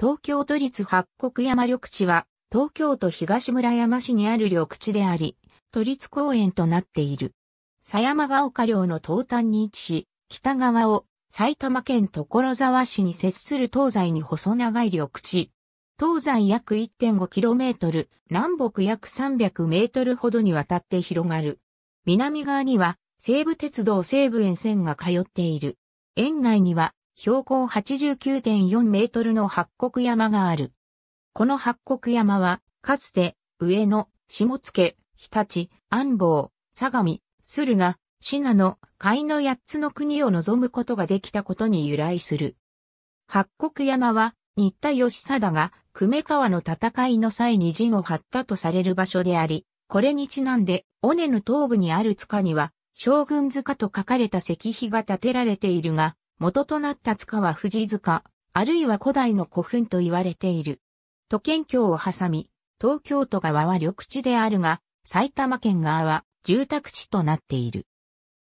東京都立八国山緑地は、東京都東村山市にある緑地であり、都立公園となっている。狭山が丘陵の東端に位置し、北側を埼玉県所沢市に接する東西に細長い緑地。東西約 1.5km、南北約 300m ほどにわたって広がる。南側には西武鉄道西武沿線が通っている。園内には標高89.4メートルの八国山がある。この八国山は、かつて、上野、下野、日立、安房、相模、駿河、信濃、海の八つの国を望むことができたことに由来する。八国山は、新田義貞が、久米川の戦いの際に陣を張ったとされる場所であり、これにちなんで、尾根の東部にある塚には、将軍塚と書かれた石碑が建てられているが、元となった塚は藤塚、あるいは古代の古墳と言われている。都県境を挟み、東京都側は緑地であるが、埼玉県側は住宅地となっている。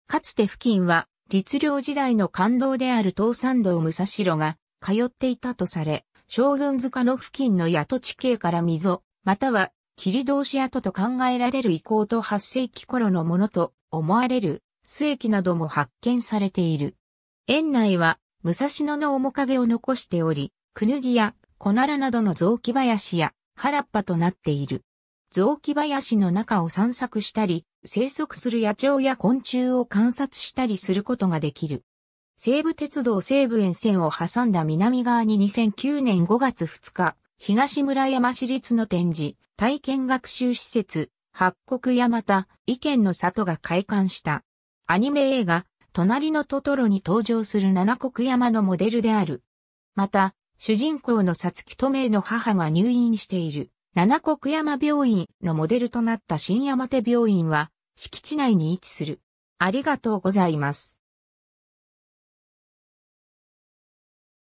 かつて付近は、律令時代の官道である東山道武蔵路が通っていたとされ、将軍塚の付近の谷地形から溝、または霧通し跡と考えられる遺構と8世紀頃のものと思われる、末期なども発見されている。園内は、武蔵野の面影を残しており、クヌギやコナラなどの雑木林や原っぱとなっている。雑木林の中を散策したり、生息する野鳥や昆虫を観察したりすることができる。西武鉄道西武沿線を挟んだ南側に2009年5月2日、東村山市立の展示、体験学習施設、八国山田、意見の里が開館した。アニメ映画、隣のトトロに登場する七国山のモデルである。また、主人公のさつきとめいの母が入院している、七国山病院のモデルとなった新山手病院は、敷地内に位置する。ありがとうございます。